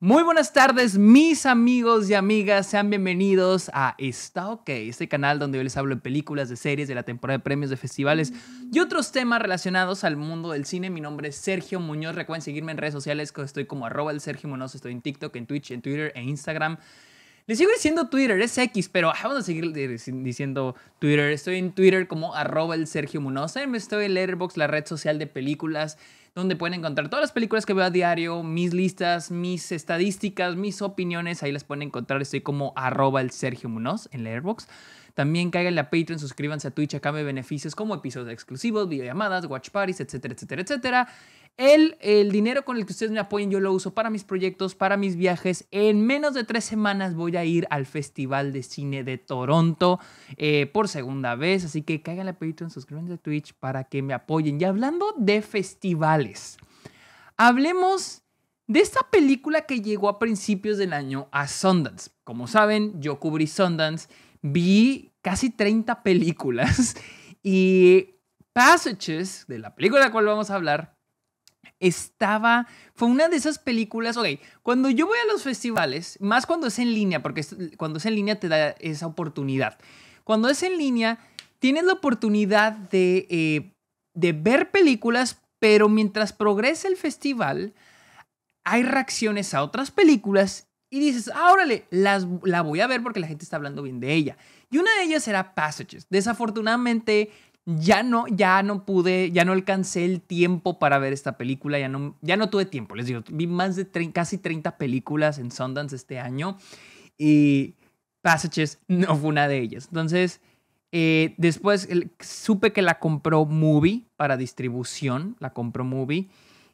Muy buenas tardes, mis amigos y amigas. Sean bienvenidos a Está OK, este canal donde yo les hablo de películas, de series, de la temporada de premios, de festivales y otros temas relacionados al mundo del cine. Mi nombre es Sergio Muñoz. Recuerden seguirme en redes sociales, estoy como arroba el Sergio Muñoz. Estoy en TikTok, en Twitch, en Twitter e Instagram. Le sigo diciendo Twitter, es X, pero ah, vamos a seguir diciendo Twitter. Estoy en Twitter como arroba el Sergio Munoz. Em, estoy en Letterboxd, la red social de películas, donde pueden encontrar todas las películas que veo a diario, mis listas, mis estadísticas, mis opiniones. Ahí las pueden encontrar. Estoy como arroba el Sergio Munoz en Letterboxd. También cáiganle a Patreon, suscríbanse a Twitch, acá me beneficios como episodios exclusivos, videollamadas, watch parties, etcétera, etcétera, etcétera. El, el dinero con el que ustedes me apoyen, yo lo uso para mis proyectos, para mis viajes. En menos de tres semanas voy a ir al Festival de Cine de Toronto eh, por segunda vez. Así que caigan a Patreon, suscríbanse a Twitch para que me apoyen. Y hablando de festivales, hablemos de esta película que llegó a principios del año a Sundance. Como saben, yo cubrí Sundance, vi casi 30 películas y Passages, de la película de la cual vamos a hablar, estaba, fue una de esas películas, ok, cuando yo voy a los festivales, más cuando es en línea, porque cuando es en línea te da esa oportunidad, cuando es en línea tienes la oportunidad de, eh, de ver películas, pero mientras progresa el festival, hay reacciones a otras películas y dices, ah, órale, la voy a ver porque la gente está hablando bien de ella. Y una de ellas era Passages. Desafortunadamente, ya no, ya no pude, ya no alcancé el tiempo para ver esta película, ya no, ya no tuve tiempo, les digo, vi más de casi 30 películas en Sundance este año y Passages no fue una de ellas. Entonces, eh, después supe que la compró Movie para distribución, la compró Movie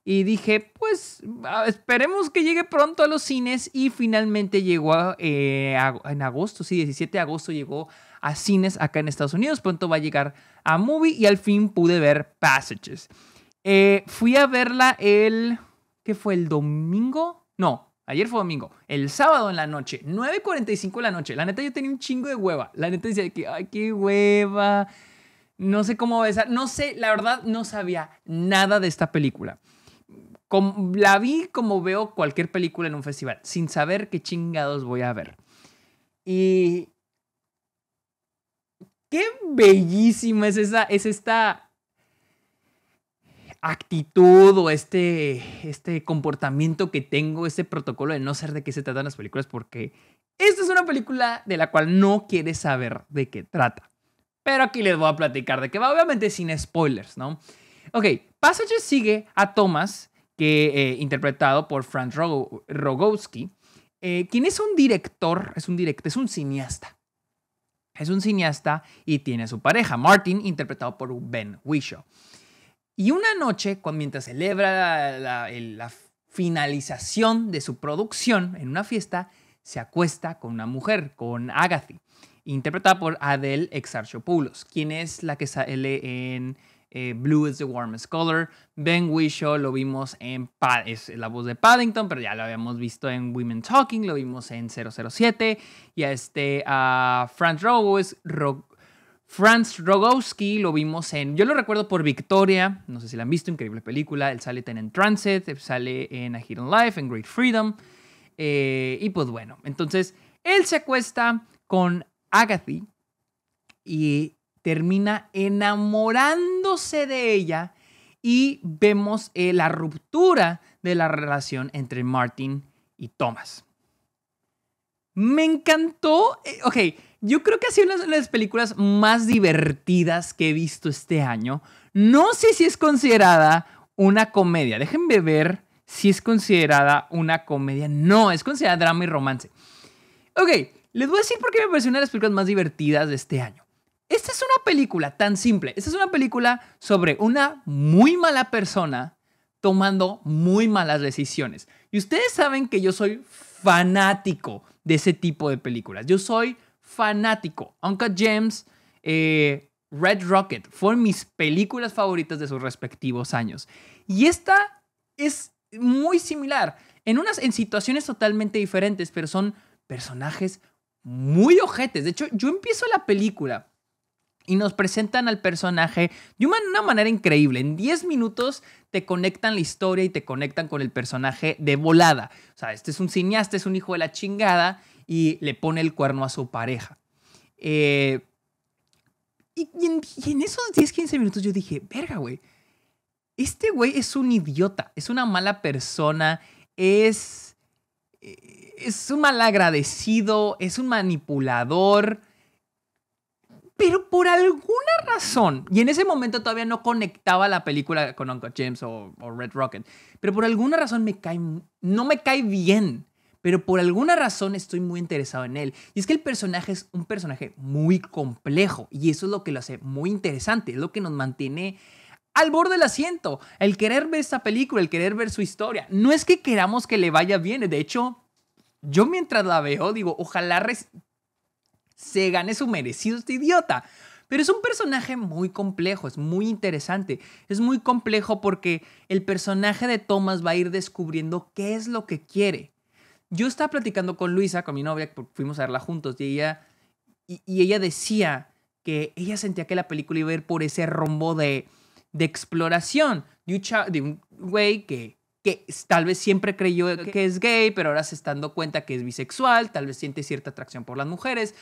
y dije, pues esperemos que llegue pronto a los cines y finalmente llegó eh, en agosto, sí, 17 de agosto llegó a cines acá en Estados Unidos, pronto va a llegar a Movie y al fin pude ver Passages. Eh, fui a verla el, ¿qué fue? ¿El domingo? No, ayer fue domingo, el sábado en la noche, 9.45 de la noche, la neta yo tenía un chingo de hueva, la neta decía que, ay, qué hueva. No sé cómo va a estar, no sé, la verdad no sabía nada de esta película la vi como veo cualquier película en un festival, sin saber qué chingados voy a ver. Y. Qué bellísima es, esa, es esta actitud o este, este comportamiento que tengo, este protocolo de no saber de qué se tratan las películas, porque esta es una película de la cual no quieres saber de qué trata. Pero aquí les voy a platicar de qué va, obviamente sin spoilers, ¿no? Ok, Passage sigue a Thomas, que, eh, interpretado por Franz Rogowski, eh, quien es un director, es un director, es un cineasta. Es un cineasta y tiene a su pareja, Martin, interpretado por Ben Whishaw. Y una noche, mientras celebra la, finalización de su producción en una fiesta, se acuesta con una mujer, con Agathy, interpretada por Adele Exarchopoulos, quien es la que sale en eh, Blue is the Warmest Color. Ben Whishaw lo vimos en es la voz de Paddington, pero ya lo habíamos visto en Women Talking, lo vimos en 007. Y a este, a Franz Rogowski lo vimos en, yo lo recuerdo por Victoria, no sé si la han visto, increíble película, él sale en Transit, sale en A Hidden Life, en Great Freedom, eh, y pues bueno, entonces él se acuesta con Agathy y termina enamorando sé de ella y vemos eh, la ruptura de la relación entre Martin y Thomas. Me encantó, eh, ok, yo creo que ha sido una de las películas más divertidas que he visto este año. No sé si es considerada una comedia, déjenme ver si es considerada una comedia. No, es considerada drama y romance. Ok, les voy a decir por qué me pareció una de las películas más divertidas de este año. Esta es una película tan simple. Esta es una película sobre una muy mala persona tomando muy malas decisiones. Y ustedes saben que yo soy fanático de ese tipo de películas. Yo soy fanático. Uncle James, eh, Red Rocket fueron mis películas favoritas de sus respectivos años. Y esta es muy similar. En unas en situaciones totalmente diferentes, pero son personajes muy ojetes. De hecho, yo empiezo la película y nos presentan al personaje de una manera increíble. En 10 minutos te conectan la historia y te conectan con el personaje de volada. O sea, este es un cineasta, es un hijo de la chingada y le pone el cuerno a su pareja. Eh, y, en, esos 10, 15 minutos yo dije, verga, güey, este güey es un idiota, es una mala persona, es, eh, es un agradecido es un manipulador. Pero por alguna razón, y en ese momento todavía no conectaba la película con Uncle James o, Red Rocket, pero por alguna razón me cae, no me cae bien, pero por alguna razón estoy muy interesado en él. Y es que el personaje es un personaje muy complejo y eso es lo que lo hace muy interesante, es lo que nos mantiene al borde del asiento, el querer ver esta película, el querer ver su historia. No es que queramos que le vaya bien, de hecho, yo mientras la veo digo, ojalá se gane su merecido este idiota. Pero es un personaje muy complejo, es muy interesante. Es muy complejo porque el personaje de Thomas va a ir descubriendo qué es lo que quiere. Yo estaba platicando con Luisa, con mi novia, fuimos a verla juntos, y ella, y, ella decía que ella sentía que la película iba a ir por ese rombo de, de exploración, de un, güey que que tal vez siempre creyó que es gay, pero ahora se está dando cuenta que es bisexual, tal vez siente cierta atracción por las mujeres,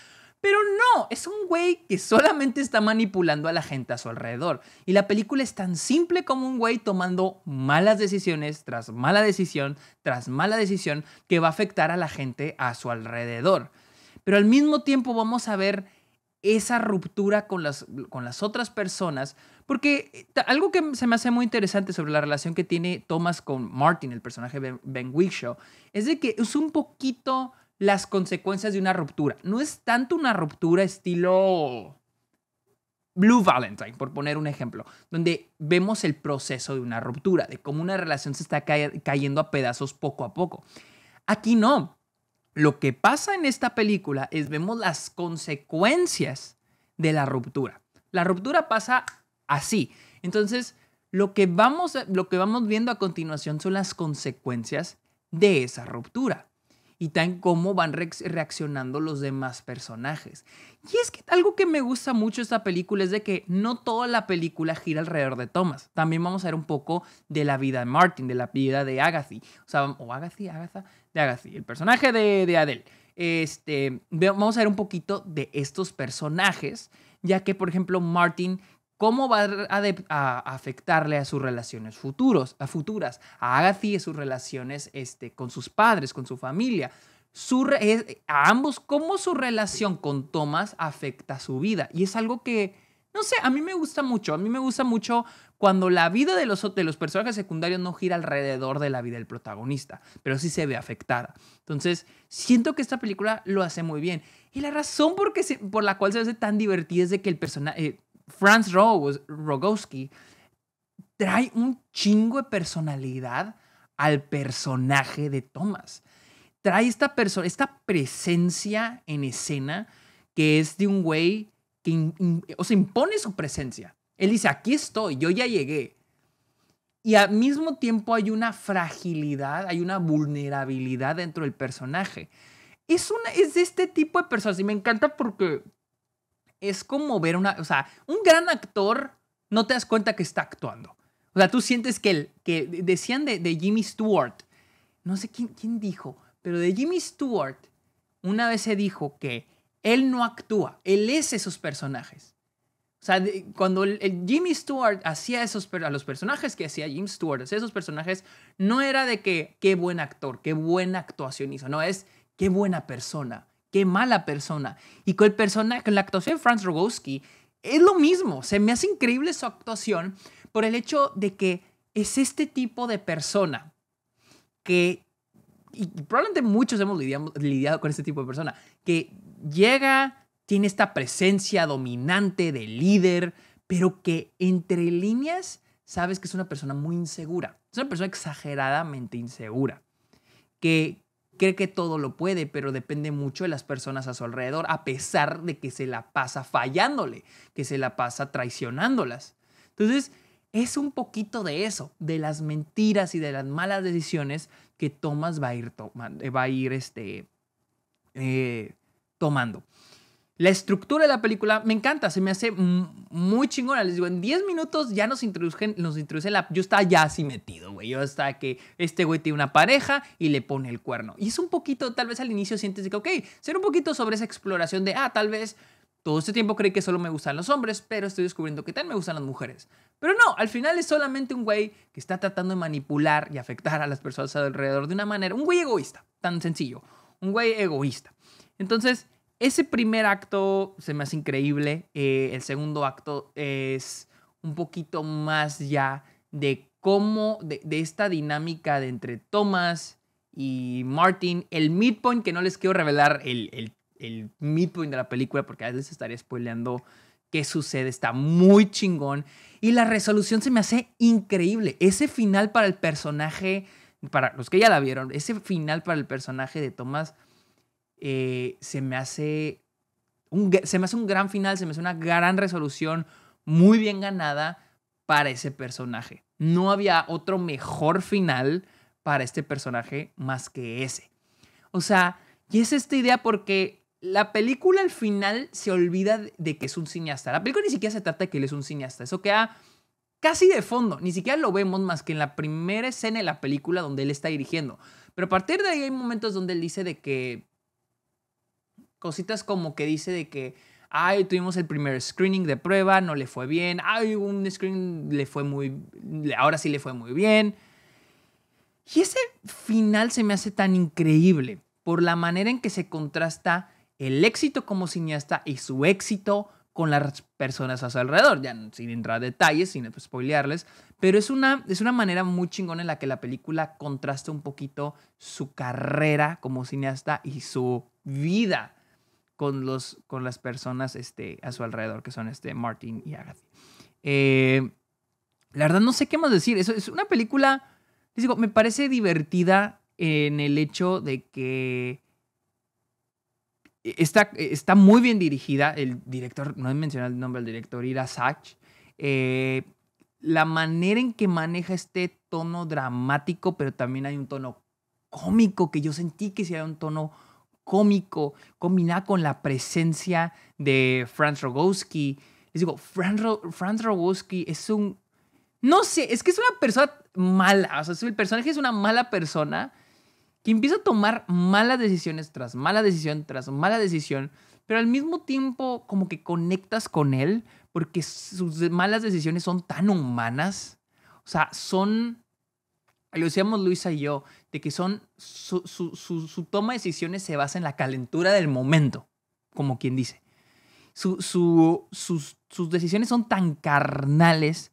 pero no, es un güey que solamente está manipulando a la gente a su alrededor. Y la película es tan simple como un güey tomando malas decisiones tras mala decisión tras mala decisión que va a afectar a la gente a su alrededor. Pero al mismo tiempo vamos a ver esa ruptura con las, con las otras personas, porque eh, algo que se me hace muy interesante sobre la relación que tiene Thomas con Martin, el personaje Ben, ben es de que es un poquito las consecuencias de una ruptura. No es tanto una ruptura estilo Blue Valentine, por poner un ejemplo, donde vemos el proceso de una ruptura, de cómo una relación se está cayendo a pedazos poco a poco. Aquí no. Lo que pasa en esta película es vemos las consecuencias de la ruptura. La ruptura pasa así. Entonces, lo que vamos, lo que vamos viendo a continuación son las consecuencias de esa ruptura y tan cómo van reaccionando los demás personajes. Y es que algo que me gusta mucho de esta película es de que no toda la película gira alrededor de Thomas. También vamos a ver un poco de la vida de Martin, de la vida de Agathy. O sea, o Agathy, Agatha, de Agathy, el personaje de, de Adele. Este, vamos a ver un poquito de estos personajes, ya que, por ejemplo, Martin ¿Cómo va a, afectarle a sus relaciones futuros, a futuras? A Agathy y sus relaciones este, con sus padres, con su familia. Su a ambos, cómo su relación con Thomas afecta su vida. Y es algo que, no sé, a mí me gusta mucho. A mí me gusta mucho cuando la vida de los, de los personajes secundarios no gira alrededor de la vida del protagonista, pero sí se ve afectada. Entonces, siento que esta película lo hace muy bien. Y la razón por, por la cual se hace tan divertida es de que el personaje... Eh, Franz Rogowski trae un chingo de personalidad al personaje de Thomas. Trae esta, esta presencia en escena que es de un güey que o sea, impone su presencia. Él dice, aquí estoy, yo ya llegué. Y al mismo tiempo hay una fragilidad, hay una vulnerabilidad dentro del personaje. Es, una, es de este tipo de personas y me encanta porque es como ver una, o sea, un gran actor no te das cuenta que está actuando. O sea, tú sientes que, el, que decían de, Jimmy Stewart, no sé quién, quién dijo, pero de Jimmy Stewart una vez se dijo que él no actúa, él es esos personajes. O sea, cuando el, Jimmy Stewart hacía esos, a los personajes que hacía Jimmy Stewart, hacía esos personajes, no era de que qué buen actor, qué buena actuación hizo, no, es qué buena persona, qué mala persona. Y con, el personaje, con la actuación de Franz Rogowski es lo mismo. Se me hace increíble su actuación por el hecho de que es este tipo de persona que, y probablemente muchos hemos lidiado, lidiado con este tipo de persona, que llega, tiene esta presencia dominante de líder, pero que entre líneas sabes que es una persona muy insegura. Es una persona exageradamente insegura. Que cree que todo lo puede, pero depende mucho de las personas a su alrededor, a pesar de que se la pasa fallándole, que se la pasa traicionándolas. Entonces, es un poquito de eso, de las mentiras y de las malas decisiones que Thomas va a ir, va a ir este, eh, tomando. La estructura de la película me encanta, se me hace muy chingona. Les digo, en 10 minutos ya nos introducen, nos introduce la... Yo estaba ya así metido, güey. Yo hasta que este güey tiene una pareja y le pone el cuerno. Y es un poquito, tal vez al inicio sientes que, ok, ser un poquito sobre esa exploración de, ah, tal vez todo este tiempo creí que solo me gustan los hombres, pero estoy descubriendo que tal me gustan las mujeres. Pero no, al final es solamente un güey que está tratando de manipular y afectar a las personas alrededor de una manera. Un güey egoísta, tan sencillo. Un güey egoísta. Entonces, ese primer acto se me hace increíble. Eh, el segundo acto es un poquito más ya de cómo, de, esta dinámica de entre Thomas y Martin. El midpoint, que no les quiero revelar el, el midpoint de la película porque a veces estaría spoileando qué sucede, está muy chingón. Y la resolución se me hace increíble. Ese final para el personaje, para los que ya la vieron, ese final para el personaje de Thomas eh, se, me hace un, se me hace un gran final, se me hace una gran resolución muy bien ganada para ese personaje. No había otro mejor final para este personaje más que ese. O sea, y es esta idea porque la película al final se olvida de que es un cineasta. La película ni siquiera se trata de que él es un cineasta. Eso queda casi de fondo. Ni siquiera lo vemos más que en la primera escena de la película donde él está dirigiendo. Pero a partir de ahí hay momentos donde él dice de que Cositas como que dice de que, ay, tuvimos el primer screening de prueba, no le fue bien, ay, un screening le fue muy, ahora sí le fue muy bien. Y ese final se me hace tan increíble por la manera en que se contrasta el éxito como cineasta y su éxito con las personas a su alrededor, ya sin entrar a detalles, sin spoilearles, pero es una, es una manera muy chingona en la que la película contrasta un poquito su carrera como cineasta y su vida con, los, con las personas este, a su alrededor, que son este, Martin y Agatha. Eh, la verdad no sé qué más decir. Es, es una película, digo, me parece divertida en el hecho de que está, está muy bien dirigida. El director, no he mencionado el nombre del director, Ira Sach. Eh, la manera en que maneja este tono dramático, pero también hay un tono cómico que yo sentí que si era un tono cómico, combinada con la presencia de Franz Rogowski. Les digo, Franz, Rogowski es un... No sé, es que es una persona mala. O sea, el personaje es una mala persona que empieza a tomar malas decisiones tras mala decisión tras mala decisión, pero al mismo tiempo como que conectas con él porque sus malas decisiones son tan humanas. O sea, son, lo decíamos Luisa y yo, de que son su, toma de decisiones se basa en la calentura del momento, como quien dice. Sus, decisiones son tan carnales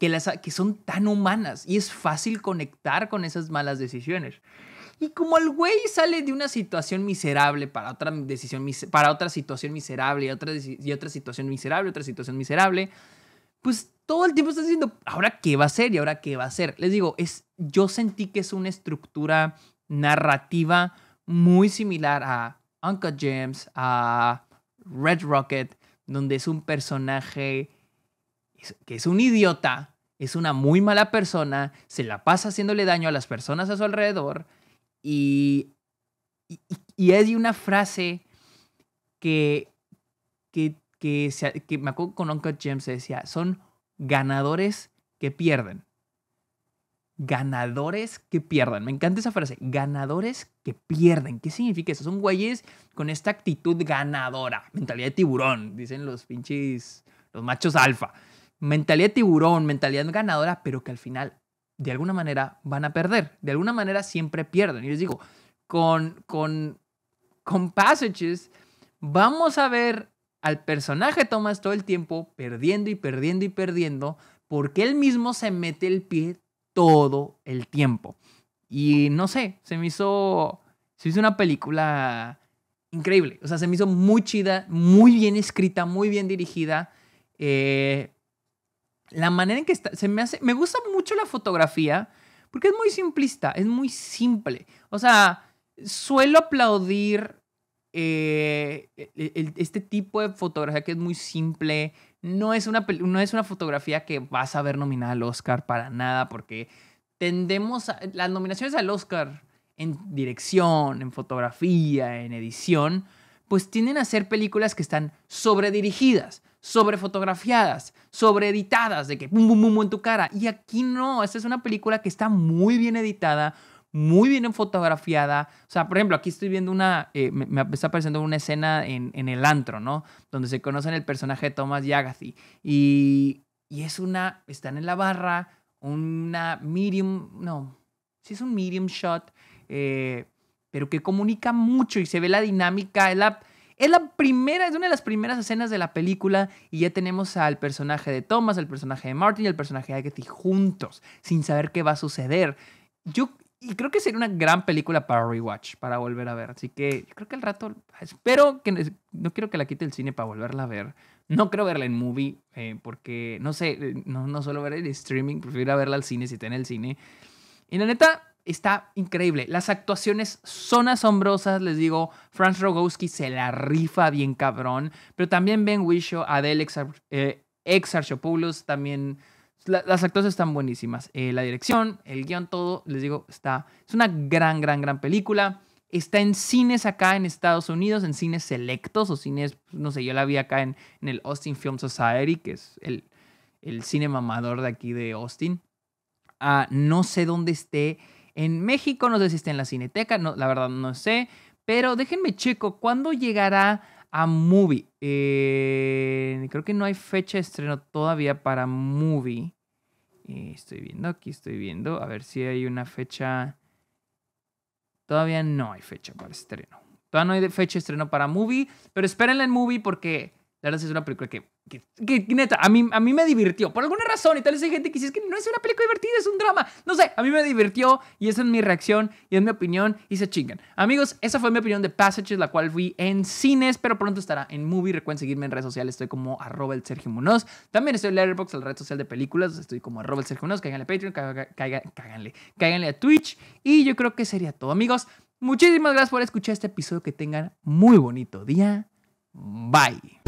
que, las, que son tan humanas y es fácil conectar con esas malas decisiones. Y como el güey sale de una situación miserable para otra, decisión, para otra situación miserable y otra, y otra situación miserable, otra situación miserable, pues todo el tiempo está diciendo, ahora qué va a hacer y ahora qué va a hacer. Les digo, es yo sentí que es una estructura narrativa muy similar a Uncle James, a Red Rocket, donde es un personaje que es un idiota, es una muy mala persona, se la pasa haciéndole daño a las personas a su alrededor y, y, hay una frase que, que, que, que me acuerdo con Uncle James se decía, son ganadores que pierden ganadores que pierdan. Me encanta esa frase, ganadores que pierden. ¿Qué significa eso? Son güeyes con esta actitud ganadora, mentalidad de tiburón, dicen los pinches, los machos alfa. Mentalidad de tiburón, mentalidad ganadora, pero que al final, de alguna manera, van a perder. De alguna manera siempre pierden. Y les digo, con, con, con passages, vamos a ver al personaje Thomas todo el tiempo perdiendo y perdiendo y perdiendo, porque él mismo se mete el pie todo el tiempo. Y no sé, se me hizo, se hizo una película increíble. O sea, se me hizo muy chida, muy bien escrita, muy bien dirigida. Eh, la manera en que está, se me hace, me gusta mucho la fotografía porque es muy simplista, es muy simple. O sea, suelo aplaudir eh, este tipo de fotografía que es muy simple, no es una, no es una fotografía que vas a ver nominada al Oscar para nada, porque tendemos las nominaciones al Oscar en dirección, en fotografía, en edición, pues tienden a ser películas que están sobredirigidas, sobrefotografiadas, sobreeditadas, de que pum, pum, pum, en tu cara. Y aquí no, esta es una película que está muy bien editada, muy bien fotografiada. O sea, por ejemplo, aquí estoy viendo una, eh, me, está apareciendo una escena en, el antro, ¿no? Donde se conocen el personaje de Thomas y Y, y es una, están en la barra, una medium, no, sí es un medium shot, eh, pero que comunica mucho y se ve la dinámica, es la... Es la primera, es una de las primeras escenas de la película y ya tenemos al personaje de Thomas, al personaje de Martin y al personaje de Agathy juntos, sin saber qué va a suceder. Yo, y creo que sería una gran película para rewatch, para volver a ver. Así que yo creo que el rato. Espero que. No quiero que la quite el cine para volverla a ver. No creo verla en movie, eh, porque no sé, eh, no, no solo ver el streaming, prefiero verla al cine si está en el cine. Y la neta, está increíble. Las actuaciones son asombrosas, les digo. Franz Rogowski se la rifa bien cabrón. Pero también Ben Wisho, Adele eh, Exarchopoulos, también las actuaciones están buenísimas. Eh, la dirección, el guión, todo, les digo, está. Es una gran, gran, gran película. Está en cines acá en Estados Unidos, en cines selectos o cines, no sé, yo la vi acá en, el Austin Film Society, que es el, el cine mamador de aquí de Austin. Ah, no sé dónde esté en México, no sé si está en la cineteca, no, la verdad no sé, pero déjenme checo, ¿cuándo llegará a Movie. Eh, creo que no hay fecha de estreno todavía para Movie. Eh, estoy viendo, aquí estoy viendo. A ver si hay una fecha. Todavía no hay fecha para estreno. Todavía no hay fecha de estreno para Movie. Pero espérenla en Movie porque la verdad es una película que que, neta, a mí, a mí me divirtió. Por alguna razón, y tal vez hay gente que dice, es que no es una película divertida, es un drama. No sé, a mí me divirtió y esa es mi reacción y es mi opinión y se chingan. Amigos, esa fue mi opinión de Passages, la cual vi en cines, pero pronto estará en movie. Recuerden seguirme en redes sociales, estoy como arroba el Sergio Munoz. También estoy en Letterboxd, la red social de películas, estoy como arroba el Sergio Munoz. Cáiganle a Patreon, cáiganle, cáiganle a Twitch. Y yo creo que sería todo, amigos. Muchísimas gracias por escuchar este episodio. Que tengan muy bonito día. Bye.